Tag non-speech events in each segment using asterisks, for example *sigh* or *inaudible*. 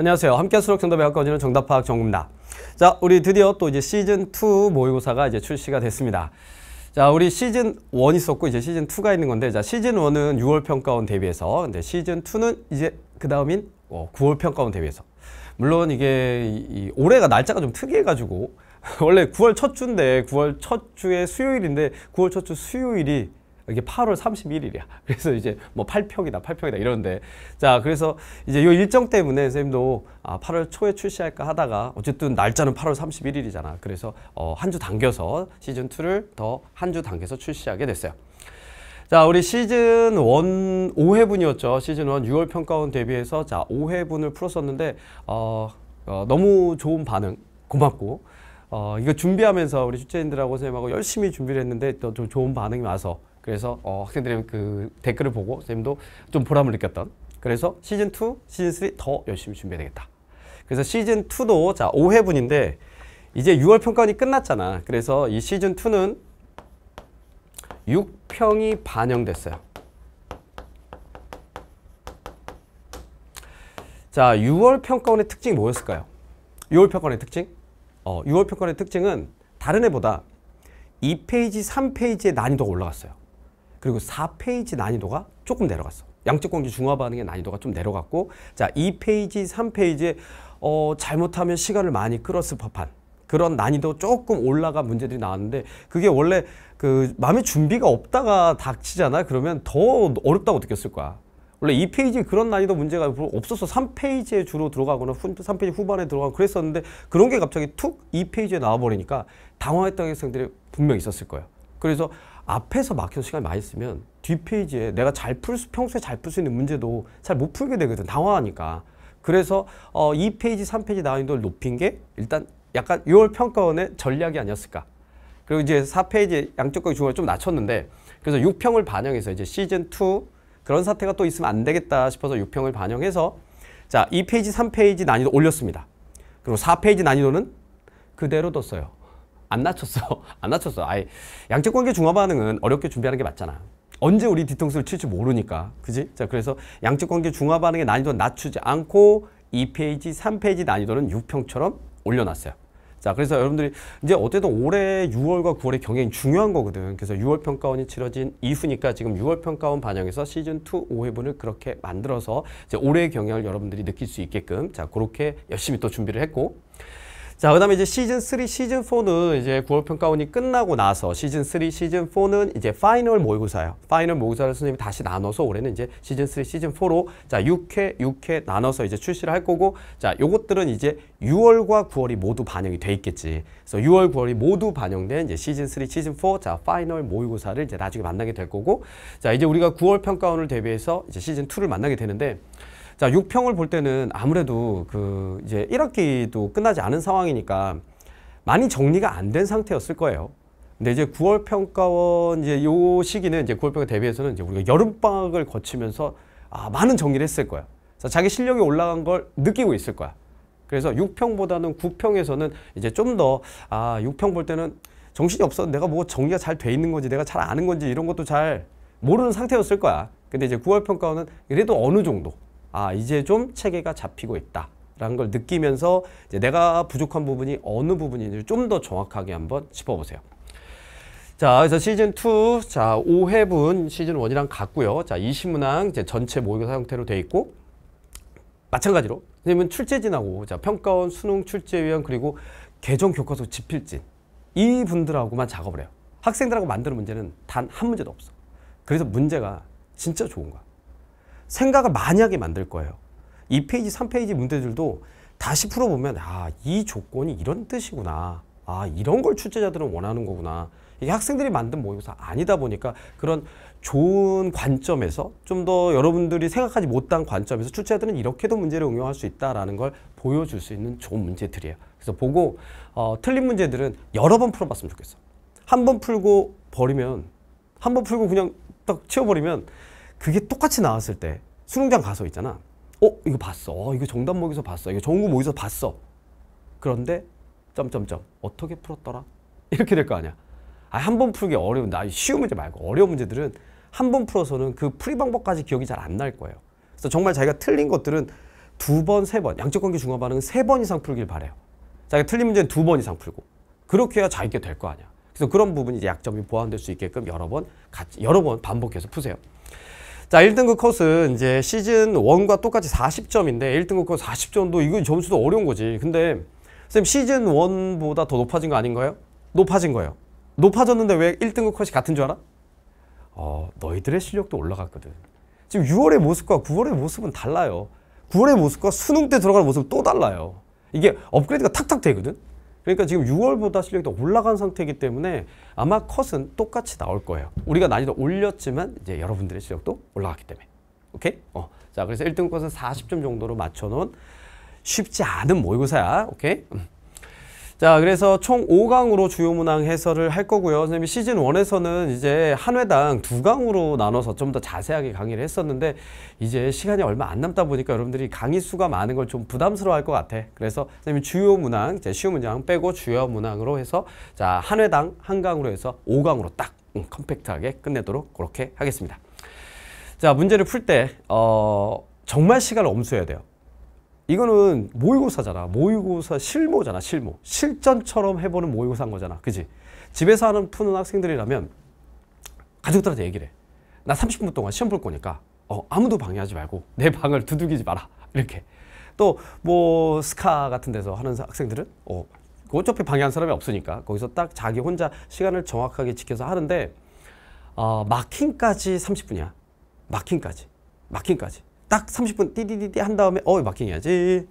안녕하세요. 함께 수록 정답에 가까워지는 정답 파악 정금다. 자, 우리 드디어 또 이제 시즌 2 모의고사가 이제 출시가 됐습니다. 자, 우리 시즌 1 있었고 이제 시즌 2가 있는 건데 자, 시즌 1은 6월 평가원 대비해서 근데 시즌 2는 이제 그다음인 9월 어, 평가원 대비해서 물론 이게 이, 올해가 날짜가 좀 특이해 가지고 *laughs* 원래 9월 첫 주인데 9월 첫 주에 수요일인데 9월 첫 주 수요일이 이게 8월 31일이야. *laughs* 그래서 이제 뭐 8평이다, 8평이다 이러는데 자 그래서 이제 요 일정 때문에 선생님도 아, 8월 초에 출시할까 하다가 어쨌든 날짜는 8월 31일이잖아. 그래서 어, 한 주 당겨서 시즌 2를 더 한 주 당겨서 출시하게 됐어요. 자 우리 시즌 1 5회분이었죠. 시즌 1 6월 평가원 대비해서 자 5회분을 풀었었는데 어, 어, 너무 좋은 반응 고맙고 어, 이거 준비하면서 우리 주제인들하고 선생님하고 열심히 준비를 했는데 또 좋은 반응이 와서 그래서 어, 학생들의 그 댓글을 보고 선생님도 좀 보람을 느꼈던 그래서 시즌2, 시즌3 더 열심히 준비해야 되겠다. 그래서 시즌2도 자 5회분인데 이제 6월 평가원이 끝났잖아. 그래서 이 시즌2는 6평이 반영됐어요. 자, 6월 평가원의 특징이 뭐였을까요? 6월 평가원의 특징? 어, 6월 평가원의 특징은 다른 해보다 2페이지, 3페이지의 난이도가 올라갔어요. 그리고 4페이지 난이도가 조금 내려갔어. 양적 공계 중화 반응의 난이도가 좀 내려갔고 자 2페이지, 3페이지에 어, 잘못하면 시간을 많이 끌었을 법한 그런 난이도 조금 올라간 문제들이 나왔는데 그게 원래 그 마음의 준비가 없다가 닥치잖아 그러면 더 어렵다고 느꼈을 거야. 원래 2페이지 그런 난이도 문제가 없어서 3페이지에 주로 들어가거나 3페이지 후반에 들어가고 그랬었는데 그런 게 갑자기 툭 2페이지에 나와버리니까 당황했던 학생들이 분명히 있었을 거예요. 그래서 앞에서 막혀서 시간 이 많이 쓰면 뒷페이지에 내가 잘 풀 수, 평소에 잘 풀 수 있는 문제도 잘 못 풀게 되거든. 당황하니까. 그래서 어, 2페이지, 3페이지 난이도를 높인 게 일단 약간 6월 평가원의 전략이 아니었을까. 그리고 이제 4페이지 양쪽 거기 중간을 좀 낮췄는데 그래서 6평을 반영해서 이제 시즌2 그런 사태가 또 있으면 안 되겠다 싶어서 6평을 반영해서 자 2페이지, 3페이지 난이도 올렸습니다. 그리고 4페이지 난이도는 그대로 뒀어요. 안 낮췄어. *laughs* 안 낮췄어. 아예 양측 관계 중화 반응은 어렵게 준비하는 게 맞잖아. 언제 우리 뒤통수를 칠지 모르니까. 그지? 자, 그래서 양측 관계 중화 반응의 난이도 는 낮추지 않고 2페이지, 3페이지 난이도는 6평처럼 올려놨어요. 자, 그래서 여러분들이 이제 어쨌든 올해 6월과 9월의 경향이 중요한 거거든. 그래서 6월 평가원이 치러진 이후니까 지금 6월 평가원 반영해서 시즌 2 5회분을 그렇게 만들어서 이제 올해의 경향을 여러분들이 느낄 수 있게끔 자, 그렇게 열심히 또 준비를 했고 자, 그 다음에 이제 시즌3, 시즌4는 이제 9월 평가원이 끝나고 나서 시즌3, 시즌4는 이제 파이널 모의고사예요. 파이널 모의고사를 선생님이 다시 나눠서 올해는 이제 시즌3, 시즌4로 자, 6회, 6회 나눠서 이제 출시를 할 거고 자, 요것들은 이제 6월과 9월이 모두 반영이 돼 있겠지. 그래서 6월, 9월이 모두 반영된 이제 시즌3, 시즌4 자, 파이널 모의고사를 이제 나중에 만나게 될 거고 자, 이제 우리가 9월 평가원을 대비해서 이제 시즌2를 만나게 되는데 자, 6평을 볼 때는 아무래도 그 이제 1학기도 끝나지 않은 상황이니까 많이 정리가 안 된 상태였을 거예요. 근데 이제 9월 평가원 이제 요 시기는 이제 9월 평가 대비해서는 이제 우리가 여름 방학을 거치면서 아, 많은 정리를 했을 거야. 그 자기 실력이 올라간 걸 느끼고 있을 거야. 그래서 6평보다는 9평에서는 이제 좀 더 아, 6평 볼 때는 정신이 없어. 내가 뭐 정리가 잘 돼 있는 건지 내가 잘 아는 건지 이런 것도 잘 모르는 상태였을 거야. 근데 이제 9월 평가원은 그래도 어느 정도 아 이제 좀 체계가 잡히고 있다 라는 걸 느끼면서 내가 부족한 부분이 어느 부분인지 좀 더 정확하게 한번 짚어보세요 자 그래서 시즌2 자 5회분 시즌1이랑 같고요 자 20문항 이제 전체 모의고사 형태로 돼 있고 마찬가지로 선생님은 출제진하고 자 평가원 수능 출제위원 그리고 개정 교과서 집필진 이 분들하고만 작업을 해요 학생들하고 만드는 문제는 단 한 문제도 없어 그래서 문제가 진짜 좋은 거야 생각을 많이 하게 만들 거예요. 2페이지, 3페이지 문제들도 다시 풀어보면 아, 이 조건이 이런 뜻이구나. 아, 이런 걸 출제자들은 원하는 거구나. 이게 학생들이 만든 모의고사 아니다 보니까 그런 좋은 관점에서 좀 더 여러분들이 생각하지 못한 관점에서 출제자들은 이렇게도 문제를 응용할 수 있다라는 걸 보여줄 수 있는 좋은 문제들이에요. 그래서 보고 어, 틀린 문제들은 여러 번 풀어봤으면 좋겠어. 한 번 풀고 버리면 한 번 풀고 그냥 딱 치워버리면 그게 똑같이 나왔을 때 수능장 가서 있잖아. 어 이거 봤어. 어, 이거 정답 모기서 봤어. 이거 정구 모기서 봤어. 그런데 점점점 어떻게 풀었더라? *laughs* 이렇게 될 거 아니야. 아, 한 번 풀기 어려운 나 쉬운 문제 말고 어려운 문제들은 한 번 풀어서는 그 풀이 방법까지 기억이 잘 안 날 거예요. 그래서 정말 자기가 틀린 것들은 두 번, 세 번, 양적관계 중합 반응은 세 번 이상 풀길 바래요. 자기가 틀린 문제는 두 번 이상 풀고 그렇게 해야 자기게 될 거 아니야. 그래서 그런 부분이 이제 약점이 보완될 수 있게끔 여러 번 같이 여러 번 반복해서 푸세요. 자 1등급 컷은 이제 시즌 1과 똑같이 40점인데 1등급 컷 40점도 이거 점수도 어려운 거지 근데 선생님 시즌 1보다 더 높아진 거 아닌가요? 높아진 거예요 높아졌는데 왜 1등급 컷이 같은 줄 알아? 어 너희들의 실력도 올라갔거든 지금 6월의 모습과 9월의 모습은 달라요 9월의 모습과 수능 때 들어가는 모습은 또 달라요 이게 업그레이드가 탁탁 되거든 그러니까 지금 6월보다 실력이 더 올라간 상태이기 때문에 아마 컷은 똑같이 나올 거예요. 우리가 난이도 올렸지만 이제 여러분들의 실력도 올라갔기 때문에. 오케이? 어. 자, 그래서 1등 컷은 40점 정도로 맞춰놓은 쉽지 않은 모의고사야. 오케이? 음. 자 그래서 총 5강으로 주요 문항 해설을 할 거고요 선생님이 시즌 1에서는 이제 한 회당 2 강으로 나눠서 좀 더 자세하게 강의를 했었는데 이제 시간이 얼마 안 남다 보니까 여러분들이 강의 수가 많은 걸 좀 부담스러워 할 것 같아 그래서 선생님이 주요 문항 이제 쉬운 문항 빼고 주요 문항으로 해서 자 한 회당 1 강으로 해서 5강으로 딱 음, 컴팩트하게 끝내도록 그렇게 하겠습니다 자 문제를 풀 때 어, 정말 시간을 엄수해야 돼요 이거는 모의고사잖아. 모의고사 실무잖아실무 실전처럼 해보는 모의고사인 거잖아. 그지? 집에서 하는 푸는 학생들이라면 가족들한테 얘기를 해. 나 30분 동안 시험 볼 거니까 어, 아무도 방해하지 말고 내 방을 두들기지 마라. 이렇게. 또 뭐 스카 같은 데서 하는 학생들은 어, 그 어차피 방해한 사람이 없으니까 거기서 딱 자기 혼자 시간을 정확하게 지켜서 하는데 어, 마킹까지 30분이야. 마킹까지. 마킹까지. 딱 30분 띠디디디 한 다음에 어 마킹해야지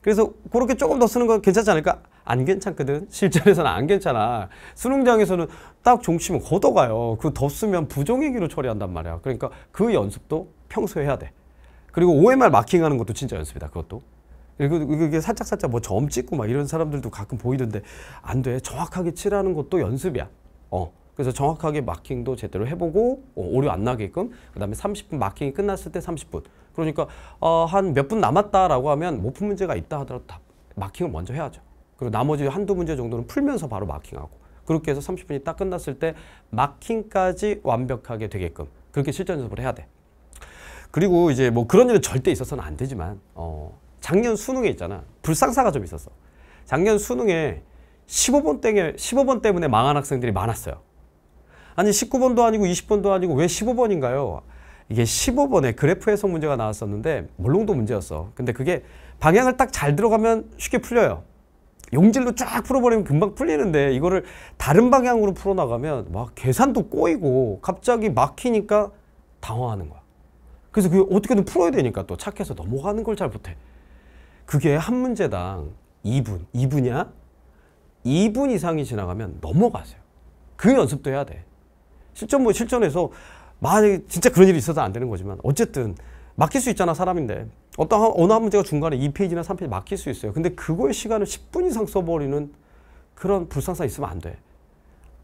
그래서 그렇게 조금 더 쓰는 건 괜찮지 않을까? 안 괜찮거든 실전에서는 안 괜찮아 수능장에서는 딱 종치면 걷어가요 그 더 쓰면 부정행위로 처리한단 말이야 그러니까 그 연습도 평소에 해야 돼 그리고 OMR 마킹하는 것도 진짜 연습이다 그것도 그리고 이게 살짝살짝 뭐 점 찍고 막 이런 사람들도 가끔 보이던데 안돼 정확하게 칠하는 것도 연습이야 어 그래서 정확하게 마킹도 제대로 해보고 어, 오류 안 나게끔 그 다음에 30분 마킹이 끝났을 때 30분 그러니까 어, 한 몇 분 남았다라고 하면 못 푼 문제가 있다 하더라도 다 마킹을 먼저 해야죠. 그리고 나머지 한두 문제 정도는 풀면서 바로 마킹하고 그렇게 해서 30분이 딱 끝났을 때 마킹까지 완벽하게 되게끔 그렇게 실전 연습을 해야 돼. 그리고 이제 뭐 그런 일은 절대 있어서는 안 되지만 어, 작년 수능에 있잖아. 불상사가 좀 있었어. 작년 수능에 15번 땡에 15번 때문에 망한 학생들이 많았어요. 아니 19번도 아니고 20번도 아니고 왜 15번인가요? 이게 15번에 그래프 해석 문제가 나왔었는데 몰롱도 문제였어. 근데 그게 방향을 딱 잘 들어가면 쉽게 풀려요. 용질로 쫙 풀어버리면 금방 풀리는데 이거를 다른 방향으로 풀어나가면 막 계산도 꼬이고 갑자기 막히니까 당황하는 거야. 그래서 그게 어떻게든 풀어야 되니까 또 착해서 넘어가는 걸 잘 못해. 그게 한 문제당 2분, 2분이야? 2분 이상이 지나가면 넘어가세요. 그 연습도 해야 돼. 실전 뭐 실전에서 만약에 진짜 그런 일이 있어서 안 되는 거지만 어쨌든 맡길 수 있잖아 사람인데 어떤 어느 한 문제가 중간에 2페이지나 3페이지 맡길 수 있어요. 근데 그거의 시간을 10분 이상 써버리는 그런 불상사 있으면 안 돼.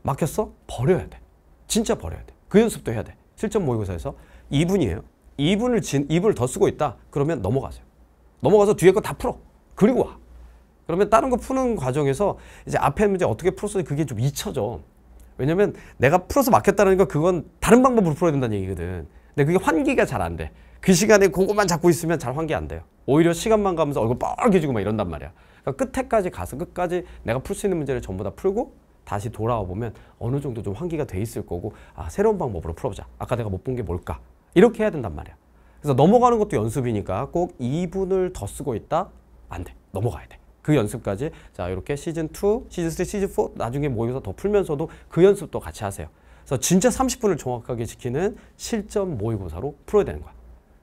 막혔어? 버려야 돼. 진짜 버려야 돼. 그 연습도 해야 돼. 실전 모의고사에서 2분이에요. 2분을 진 2분을 더 쓰고 있다. 그러면 넘어가세요. 넘어가서 뒤에 거 다 풀어. 그리고 와. 그러면 다른 거 푸는 과정에서 이제 앞에 문제 어떻게 풀었어 그게 좀 잊혀져. 왜냐면 내가 풀어서 막혔다는 건 그건 다른 방법으로 풀어야 된다는 얘기거든. 근데 그게 환기가 잘 안 돼. 그 시간에 그것만 잡고 있으면 잘 환기 안 돼요. 오히려 시간만 가면서 얼굴 뻘개지고 막 이런단 말이야. 그러니까 끝에까지 가서 끝까지 내가 풀 수 있는 문제를 전부 다 풀고 다시 돌아와 보면 어느 정도 좀 환기가 돼 있을 거고 아 새로운 방법으로 풀어보자. 아까 내가 못 본 게 뭘까? 이렇게 해야 된단 말이야. 그래서 넘어가는 것도 연습이니까 꼭 2분을 더 쓰고 있다? 안 돼. 넘어가야 돼. 그 연습까지 자 이렇게 시즌 2, 시즌 3, 시즌 4 나중에 모의고사 더 풀면서도 그 연습도 같이 하세요. 그래서 진짜 30분을 정확하게 지키는 실전 모의고사로 풀어야 되는 거야.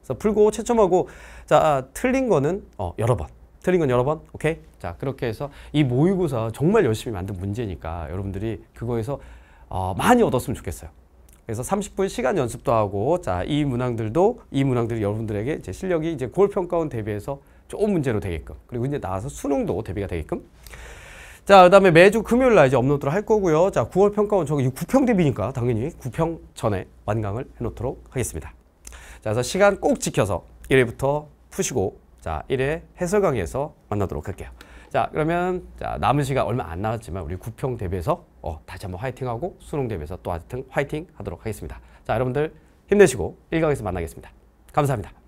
그래서 풀고 채점하고 자 틀린 거는 어, 여러 번. 틀린 건 여러 번 오케이 자 그렇게 해서 이 모의고사 정말 열심히 만든 문제니까 여러분들이 그거에서 어, 많이 얻었으면 좋겠어요 그래서 30분 시간 연습도 하고 자 이 문항들도 이 문항들이 여러분들에게 이제 실력이 이제 골 평가원 대비해서 좋은 문제로 되게끔 그리고 이제 나와서 수능도 대비가 되게끔 자, 그 다음에 매주 금요일 날 이제 업로드를 할 거고요. 자, 9월 평가원 저기 9평 대비니까 당연히 9평 전에 완강을 해놓도록 하겠습니다. 자, 그래서 시간 꼭 지켜서 1회부터 푸시고 자, 1회 해설 강의에서 만나도록 할게요. 자, 그러면 자, 남은 시간 얼마 안 남았지만 우리 9평 대비해서 어, 다시 한번 화이팅하고 수능 대비해서 또 하여튼 화이팅 하도록 하겠습니다. 자, 여러분들 힘내시고 1강에서 만나겠습니다. 감사합니다.